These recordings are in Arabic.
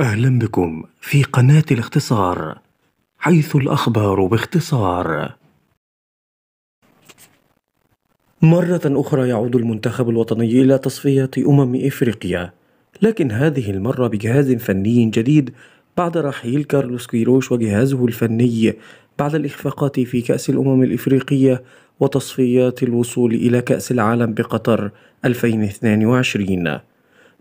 أهلا بكم في قناة الاختصار حيث الأخبار باختصار مرة أخرى يعود المنتخب الوطني إلى تصفيات أمم إفريقيا لكن هذه المرة بجهاز فني جديد بعد رحيل كارلوس كيروش وجهازه الفني بعد الإخفاقات في كأس الأمم الإفريقية وتصفيات الوصول إلى كأس العالم بقطر 2022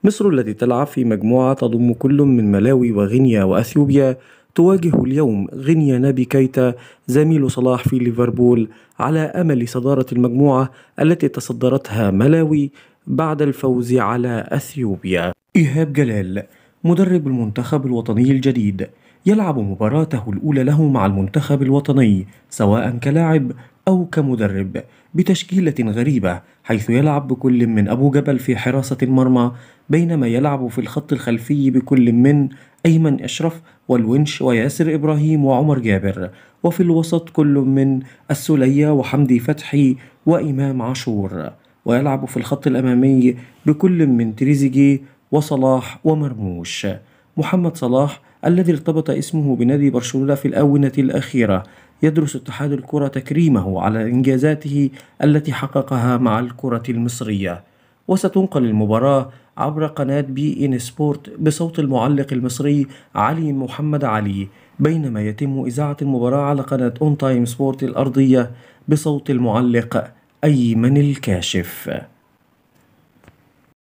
مصر التي تلعب في مجموعة تضم كل من ملاوي وغينيا وأثيوبيا تواجه اليوم غينيا نابي كيتا زميل صلاح في ليفربول على أمل صدارة المجموعة التي تصدرتها ملاوي بعد الفوز على أثيوبيا إيهاب جلال مدرب المنتخب الوطني الجديد يلعب مباراته الأولى له مع المنتخب الوطني سواء كلاعب أو كمدرب بتشكيلة غريبة حيث يلعب بكل من أبو جبل في حراسة المرمى بينما يلعب في الخط الخلفي بكل من أيمن أشرف والونش وياسر إبراهيم وعمر جابر وفي الوسط كل من السلية وحمدي فتحي وإمام عاشور ويلعب في الخط الأمامي بكل من تريزيجي وصلاح ومرموش محمد صلاح الذي ارتبط اسمه بنادي برشلونة في الآونة الأخيرة يدرس اتحاد الكرة تكريمه على إنجازاته التي حققها مع الكرة المصرية وستنقل المباراة عبر قناة بي إن سبورت بصوت المعلق المصري علي محمد علي بينما يتم إذاعة المباراة على قناة أون تايم سبورت الأرضية بصوت المعلق أيمن الكاشف